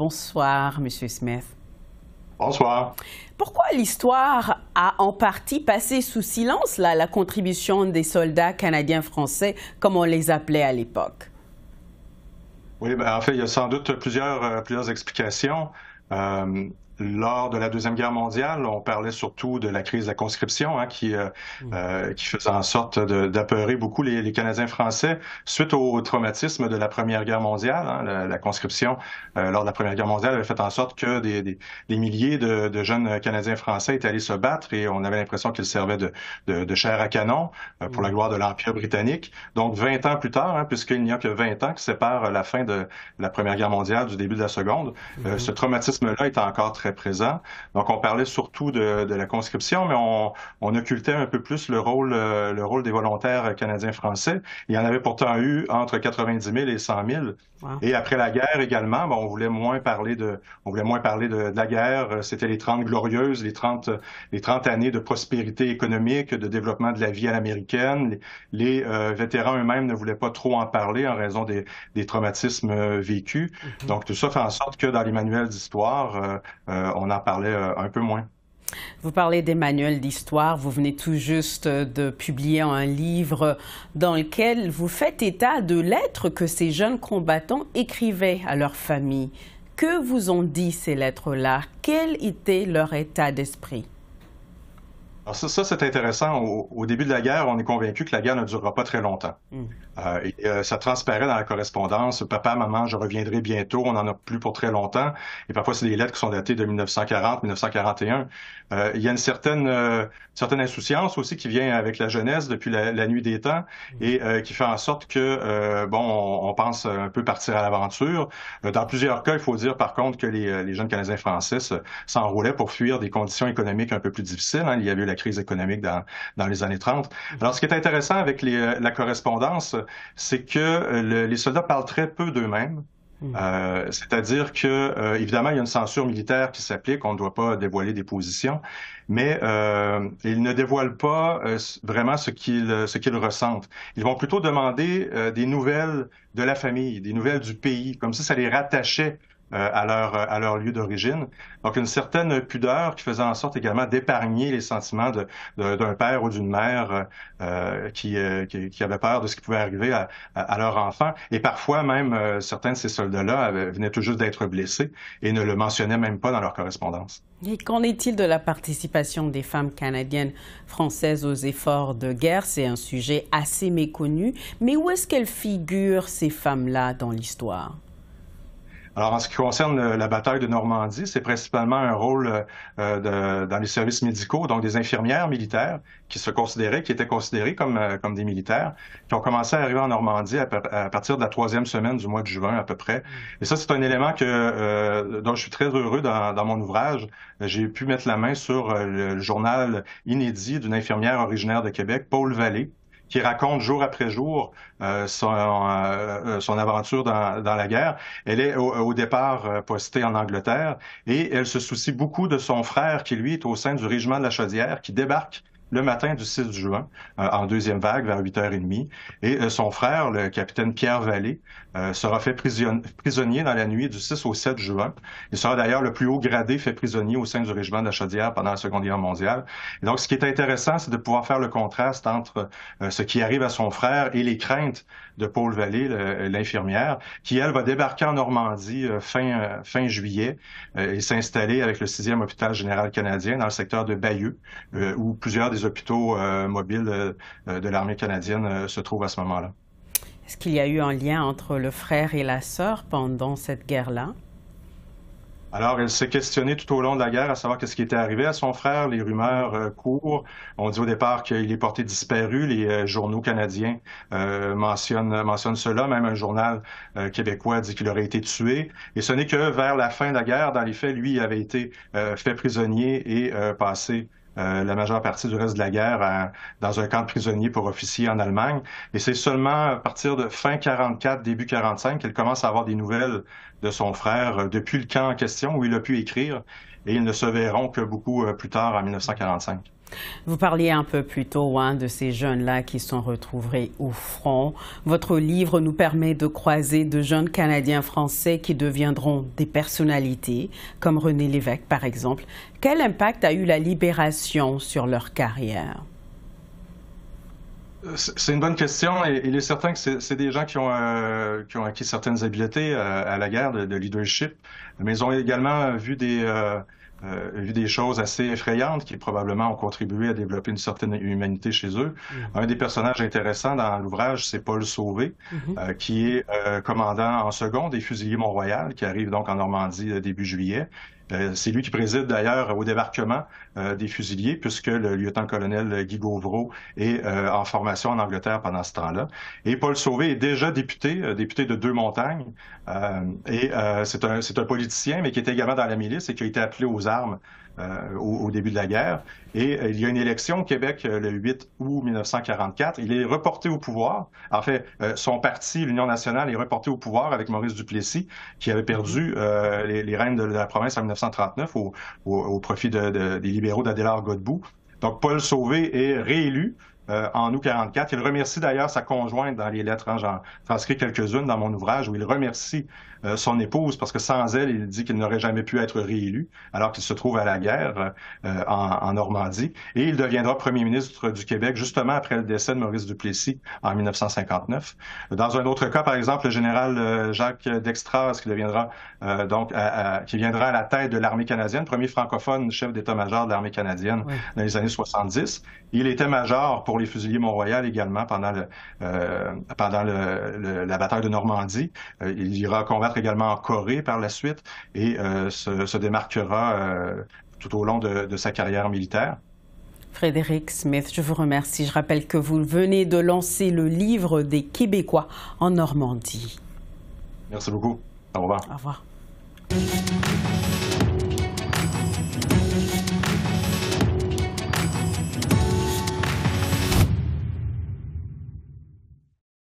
Bonsoir, Monsieur Smith. Bonsoir. Pourquoi l'histoire a en partie passé sous silence la contribution des soldats canadiens-français, comme on les appelait à l'époque? Oui, ben, en fait, il y a sans doute plusieurs, euh, plusieurs explications. Euh, lors de la Deuxième Guerre mondiale, on parlait surtout de la crise de la conscription hein, qui, euh, mm. euh qui, faisait en sorte d'apeurer beaucoup les, les, Canadiens français suite au traumatisme de la Première Guerre mondiale. Hein, la, conscription euh, lors de la Première Guerre mondiale avait fait en sorte que des, des, milliers de, de, jeunes Canadiens français étaient allés se battre et on avait l'impression qu'ils servaient de, de, de, chair à canon euh, pour mm. la gloire de l'Empire britannique. Donc 20 ans plus tard, hein, puisqu'il n'y a que 20 ans qui séparent la fin de la Première Guerre mondiale du début de la Seconde, mm-hmm. euh, ce traumatisme-là est encore très présent. Donc, on parlait surtout de, la conscription, mais on, occultait un peu plus le rôle, euh, le rôle des volontaires canadiens-français. Il y en avait pourtant eu entre 90 000 et 100 000. Et après la guerre également, on voulait moins parler de, on voulait moins parler de, la guerre. C'était les 30 glorieuses, les 30, les années de prospérité économique, de développement de la vie à l'américaine. Les, euh, vétérans eux-mêmes ne voulaient pas trop en parler en raison des, traumatismes euh, vécus. Mm-hmm. Donc, tout ça fait en sorte que dans les manuels d'histoire, euh, on en parlait euh, un peu moins. Vous parlez des manuels d'histoire. Vous venez tout juste euh, de publier un livre dans lequel vous faites état de lettres que ces jeunes combattants écrivaient à leur famille. Que vous ont dit ces lettres-là Quel était leur état d'esprit Alors ça, c'est intéressant. Au, début de la guerre, on est convaincu que la guerre ne durera pas très longtemps. Mm. Euh, euh, ça transparaît dans la correspondance. Papa, maman, je reviendrai bientôt. On n'en a plus pour très longtemps. Et parfois, c'est des lettres qui sont datées de 1940, 1941. Euh, il y a une certaine, certaine insouciance aussi qui vient avec la jeunesse depuis la, nuit des temps et qui fait en sorte que, bon, on, pense un peu partir à l'aventure. Dans plusieurs cas, il faut dire par contre que les, jeunes Canadiens français s'enroulaient pour fuir des conditions économiques un peu plus difficiles. Hein. Il y avait eu la crise économique dans, les années 30. Alors, ce qui est intéressant avec la correspondance, c'est que euh, les soldats parlent très peu d'eux-mêmes. Hmm. Euh, c'est-à-dire que, euh, évidemment, il y a une censure militaire qui s'applique, on ne doit pas dévoiler des positions, mais ils ne dévoilent pas vraiment ce qu'ils ce qu'ils ressentent. Ils vont plutôt demander des nouvelles de la famille, des nouvelles du pays, comme si ça les rattachait euh, euh, à, leur, lieu d'origine. Donc, une certaine pudeur qui faisait en sorte également d'épargner les sentiments d'un père ou d'une mère euh, qui, avait peur de ce qui pouvait arriver à, leur enfant. Et parfois, même, certains de ces soldats-là venaient tout juste d'être blessés et ne le mentionnaient même pas dans leur correspondance. Et qu'en est-il de la participation des femmes canadiennes françaises aux efforts de guerre? C'est un sujet assez méconnu. Mais où est-ce qu'elles figurent, ces femmes-là, dans l'histoire? Alors, en ce qui concerne la bataille de Normandie, c'est principalement un rôle euh, euh, de, dans les services médicaux, donc des infirmières militaires qui se considéraient, qui étaient considérées comme, euh, comme des militaires, qui ont commencé à arriver en Normandie à, partir de la troisième semaine du mois de juin à peu près. Et ça, c'est un élément que, dont je suis très heureux dans, dans mon ouvrage. J'ai pu mettre la main sur le journal inédit d'une infirmière originaire de Québec, Paul Vallée, qui raconte jour après jour euh, euh, euh, son, aventure dans, la guerre. Elle est au, au départ postée en Angleterre et elle se soucie beaucoup de son frère qui, lui, est au sein du régiment de la Chaudière, qui débarque le matin du 6 juin, euh, en deuxième vague, vers 8h30. Et euh, son frère, le capitaine Pierre Vallée, euh, sera fait prisonnier, prisonnier dans la nuit du 6 au 7 juin. Il sera d'ailleurs le plus haut gradé fait prisonnier au sein du régiment de la Chaudière pendant la Seconde Guerre mondiale. Et donc, ce qui est intéressant, c'est de pouvoir faire le contraste entre ce qui arrive à son frère et les craintes de Paul Vallée, l'infirmière, qui, elle, va débarquer en Normandie fin, fin juillet et s'installer avec le 6e hôpital général canadien dans le secteur de Bayeux, où plusieurs des les hôpitaux euh, mobiles euh, euh, de l'armée canadienne se trouvent à ce moment-là. Est-ce qu'il y a eu un lien entre le frère et la sœur pendant cette guerre-là? Alors, elle s'est questionnée tout au long de la guerre à savoir qu'est-ce qui était arrivé à son frère. Les rumeurs courent. On dit au départ qu'il est porté disparu. Les journaux canadiens mentionnent, mentionnent, cela. Même un journal québécois dit qu'il aurait été tué. Et ce n'est que vers la fin de la guerre, dans les faits, lui il avait été fait prisonnier et passé euh, la majeure partie du reste de la guerre dans un camp de prisonniers pour officiers en Allemagne. Et c'est seulement à partir de fin 44, début 45 qu'elle commence à avoir des nouvelles de son frère euh, depuis le camp en question où il a pu écrire. Et ils ne se verront que beaucoup euh, plus tard, en 1945. Vous parliez un peu plus tôt hein, de ces jeunes-là qui sont retrouvés au front. Votre livre nous permet de croiser de jeunes Canadiens français qui deviendront des personnalités, comme René Lévesque par exemple. Quel impact a eu la libération sur leur carrière euh, c'est une bonne question et il est certain que c'est des gens qui ont, euh, qui ont acquis certaines habiletés euh, à la guerre de, leadership, mais ils ont également vu des, vu euh, des choses assez effrayantes qui probablement ont contribué à développer une certaine humanité chez eux. Mm-hmm. Un des personnages intéressants dans l'ouvrage, c'est Paul Sauvé, mm-hmm. euh, qui est euh, commandant en second des fusiliers Mont-Royal, qui arrive donc en Normandie début juillet euh, c'est lui qui préside d'ailleurs au débarquement euh, des fusiliers, puisque le lieutenant-colonel Guy Gauvreau est euh, en formation en Angleterre pendant ce temps-là. Et Paul Sauvé est déjà député, député de Deux-Montagnes. et c'est un, un, politicien, mais qui était également dans la milice et qui a été appelé aux armes euh, au, au, début de la guerre. Et euh, il y a une élection au Québec euh, le 8 août 1944. Il est reporté au pouvoir. En fait, son parti, l'Union nationale, est reporté au pouvoir avec Maurice Duplessis, qui avait perdu mhm. les, les de, la province en 1939 au, au, au profit de, des libéraux d'Adélard Godbout. Donc, Paul Sauvé est réélu. en août 44. Il remercie d'ailleurs sa conjointe dans les lettres. Hein, J'en transcris quelques-unes dans mon ouvrage où il remercie euh, son épouse, parce que sans elle, il dit qu'il n'aurait jamais pu être réélu, alors qu'il se trouve à la guerre euh, en, en, Normandie. Et il deviendra premier ministre du Québec justement après le décès de Maurice Duplessis en 1959. Dans un autre cas, par exemple, le général euh, Jacques Dextras, qui deviendra donc qui viendra à la tête de l'armée canadienne, premier francophone chef d'état-major de l'armée canadienne dans les années 70. Il était major pour les fusiliers Mont-Royal également pendant le pendant le, la bataille de Normandie. il ira également en Corée par la suite et euh, se, démarquera euh, tout au long de, de sa carrière militaire. Frédéric Smith, je vous remercie. Je rappelle que vous venez de lancer le livre des Québécois en Normandie. Merci beaucoup. Au revoir. Au revoir.